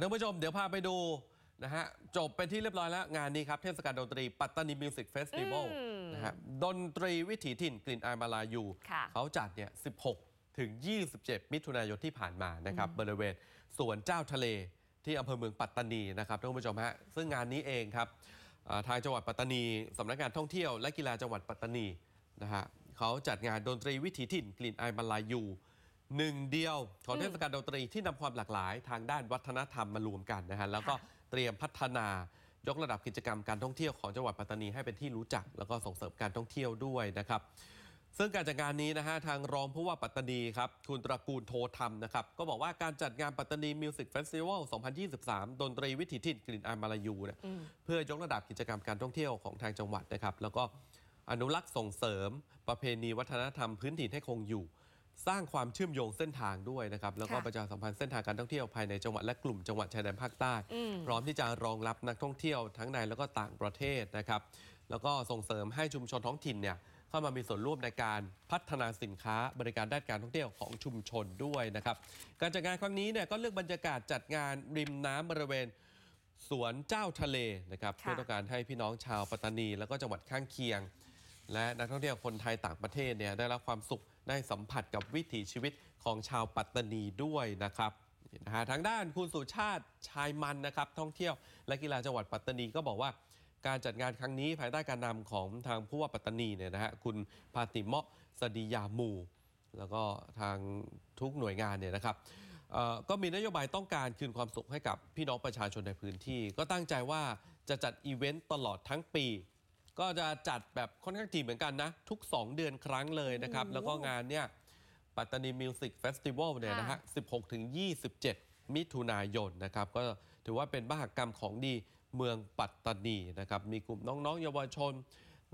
ท่านผู้ชมเดี๋ยวพาไปดูนะฮะจบเป็นที่เรียบร้อยแล้วงานนี้ครับ เทศกาลดนตรี ปัตตานีมิวสิกเฟสติวัลนะฮะดนตรีวิถีถิ่นกลิ่นอายมาลายูเขาจัดเนี่ย 16 ถึง 27 มิถุนายนที่ผ่านมานะครับบริเวณสวนเจ้าทะเลที่อำเภอเมืองปัตตานีนะครับท่านผู้ชมฮะซึ่งงานนี้เองครับทางจังหวัดปัตตานีสำนักงานท่องเที่ยวและกีฬาจังหวัดปัตตานีนะฮะเขาจัดงานดนตรีวิถีถิ่นกลิ่นอายมาลายูหนึ่งเดียวของเทศกาลดนตรีที่นำความหลากหลายทางด้านวัฒนธรรมมารวมกันนะฮะแล้วก็เตรียมพัฒนายกระดับกิจกรรมการท่องเที่ยวของจังหวัดปัตตานีให้เป็นที่รู้จักแล้วก็ส่งเสริมการท่องเที่ยวด้วยนะครับซึ่งการจัดงานนี้นะฮะทางรองผู้ว่าปัตตานีครับคุณตระกูลโทธรรมนะครับก็บอกว่าการจัดงานปัตตานีมิวสิกเฟสติวัล 2023 ดนตรีวิถีถิ่นกลิ่นอายมาลายูเนี่ยเพื่อยกระดับกิจกรรมการท่องเที่ยวของทางจังหวัดนะครับแล้วก็อนุรักษ์ส่งเสริมประเพณีวัฒนธรรมพื้นถิ่นให้คงอยู่สร้างความเชื่อมโยงเส้นทางด้วยนะครับแล้วก็ประชาสัมพันธ์เส้นทางการท่องเที่ยวภายในจังหวัดและกลุ่มจังหวัดชายแดนภาคใต้พร้อมที่จะรองรับนักท่องเที่ยวทั้งในแล้วก็ต่างประเทศนะครับแล้วก็ส่งเสริมให้ชุมชนท้องถิ่นเนี่ยเข้ามามีส่วนร่วมในการพัฒนาสินค้า บริการด้านการท่องเที่ยวของชุมชนด้วยนะครับการจัดงานครั้งนี้เนี่ยก็เลือกบรรยากาศจัดงานริมน้ำบริเวณสวนเจ้าทะเลนะครับ เพื่อต้องการให้พี่น้องชาวปัตตานี แล้วก็จังหวัดข้างเคียง และนักท่องเที่ยวคนไทยต่างประเทศเนี่ยได้รับความสุขได้สัมผัสกับวิถีชีวิตของชาวปัตตานีด้วยนะครับนะฮะทางด้านคุณสุชาติชายมันนะครับ ท่องเที่ยว และกีฬาจังหวัดปัตตานีก็บอกว่า การจัดงานครั้งนี้ภายใต้การนำของทางผู้ว่าปัตตานีเนี่ยนะฮะคุณพาติเมาะสดียามูแล้วก็ทางทุกหน่วยงานเนี่ยนะครับก็มีนโยบายต้องการคืนความสุขให้กับพี่น้องประชาชนในพื้นที่ ก็ตั้งใจว่าจะจัดอีเวนต์ตลอดทั้งปีก็จะจัดแบบค่อนข้างจีบเหมือนกันนะทุก 2 เดือนครั้งเลยนะครับ แล้วก็งานเนี่ยปัตตานีมิวสิกเฟสติวัลเนี่ยนะฮะ16ถึง27 มิถุนายนนะครับ ก็ถือว่าเป็นมหกรรมของดีเมืองปัตตานีนะครับ มีกลุ่มน้องๆ เยาวชน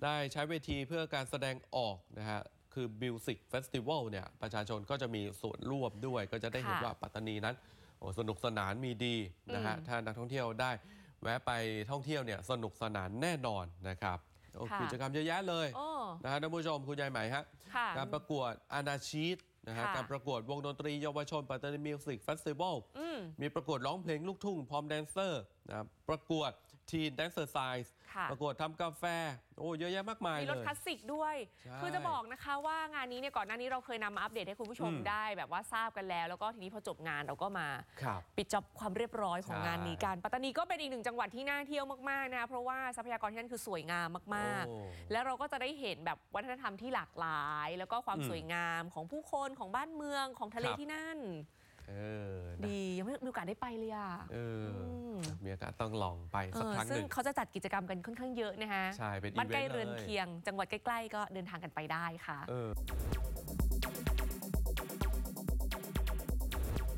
ได้ใช้เวทีเพื่อการแสดงออกนะฮะคือมิวสิกเฟสติวัลเนี่ยประชาชนก็จะมีส่วนร่วมด้วย ก็จะได้เห็นว่าปัตตานีนั้นโอ้สนุกสนานมีดีนะฮะถ้านักท่องเที่ยวได้แวะไปท่องเที่ยวเนี่ยสนุกสนานแน่นอนนะครับกิจกรรมเยอะแยะเลยนะฮะท่านผู้ชม คุณยายใหม่ฮะการประกวดอาณาชีตนะฮะการประกวดวงดนตรีเยาวชนปัตตานีมิวสิกเฟสติวัลมีประกวด ร้องเพลงลูกทุ่ง พร้อมแดนเซอร์ นะประกวดทีนแดนเซอร์ไซส์ประกวดทำกาแฟ โอ้ เยอะแยะมากมายมีรถคลาสสิกด้วย คือจะบอกนะคะว่างานนี้เนี่ยก่อนหน้านี้เราเคยนำมาอัปเดตให้คุณผู้ชมมได้แบบว่าทราบกันแล้ว แล้วก็ทีนี้พอจบงานเราก็มาปิดจบความเรียบร้อยของงานนี้กันปัตตานีก็เป็นอีกหนึ่งจังหวัดที่น่าเที่ยวมาก ๆนะ เพราะว่าทรัพยากรที่นั่นคือสวยงามมาก ๆ แล้วเราก็จะได้เห็นแบบวัฒนธรรมที่หลากหลาย แล้วก็ความมสวยงามของผู้คนของบ้านเมืองของทะเลที่นั่นเออดียังไม่มีโอกาสได้ไปเลยอ่ะเออีโอกาสต้องลองไปสักครั้งหนึ่งซึ่งเขาจะจัดกิจกรรมกันค่อนข้างเยอะนะคะใช่เป็นบ้านใกล้เรือนเคียง จังหวัดใกล้ๆก็เดินทางกันไปได้ค่ะ